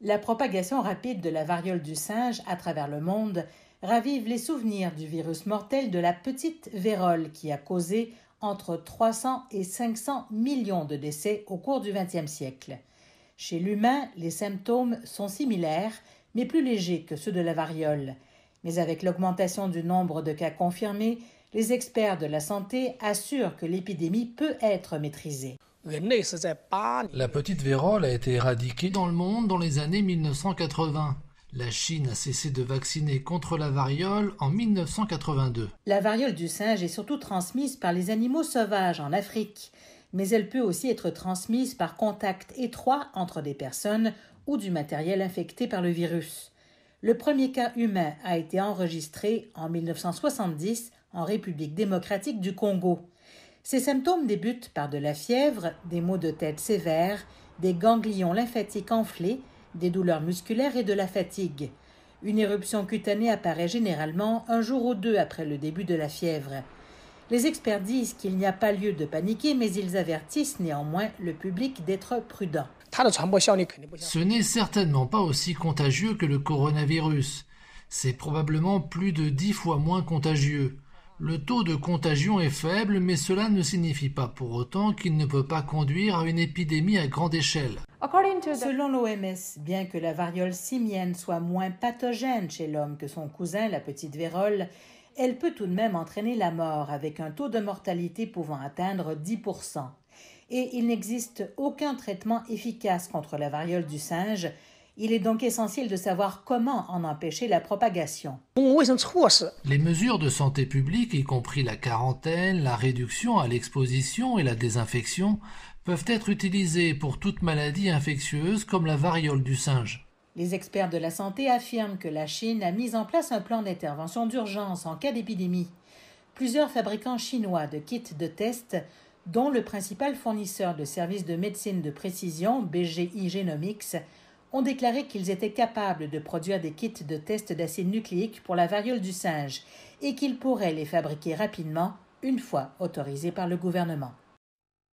La propagation rapide de la variole du singe à travers le monde ravive les souvenirs du virus mortel de la petite vérole qui a causé entre 300 et 500 millions de décès au cours du XXe siècle. Chez l'humain, les symptômes sont similaires, mais plus légers que ceux de la variole. Mais avec l'augmentation du nombre de cas confirmés, les experts de la santé assurent que l'épidémie peut être maîtrisée. La petite vérole a été éradiquée dans le monde dans les années 1980. La Chine a cessé de vacciner contre la variole en 1982. La variole du singe est surtout transmise par les animaux sauvages en Afrique, mais elle peut aussi être transmise par contact étroit entre des personnes ou du matériel infecté par le virus. Le premier cas humain a été enregistré en 1970 en République démocratique du Congo. Ces symptômes débutent par de la fièvre, des maux de tête sévères, des ganglions lymphatiques enflés, des douleurs musculaires et de la fatigue. Une éruption cutanée apparaît généralement un jour ou deux après le début de la fièvre. Les experts disent qu'il n'y a pas lieu de paniquer, mais ils avertissent néanmoins le public d'être prudent. Ce n'est certainement pas aussi contagieux que le coronavirus. C'est probablement plus de dix fois moins contagieux. Le taux de contagion est faible, mais cela ne signifie pas pour autant qu'il ne peut pas conduire à une épidémie à grande échelle. Selon l'OMS, bien que la variole simienne soit moins pathogène chez l'homme que son cousin, la petite vérole, elle peut tout de même entraîner la mort avec un taux de mortalité pouvant atteindre 10 Et il n'existe aucun traitement efficace contre la variole du singe, il est donc essentiel de savoir comment en empêcher la propagation. Les mesures de santé publique, y compris la quarantaine, la réduction à l'exposition et la désinfection, peuvent être utilisées pour toute maladie infectieuse comme la variole du singe. Les experts de la santé affirment que la Chine a mis en place un plan d'intervention d'urgence en cas d'épidémie. Plusieurs fabricants chinois de kits de tests dont le principal fournisseur de services de médecine de précision, BGI Genomics, ont déclaré qu'ils étaient capables de produire des kits de tests d'acide nucléique pour la variole du singe et qu'ils pourraient les fabriquer rapidement une fois autorisés par le gouvernement.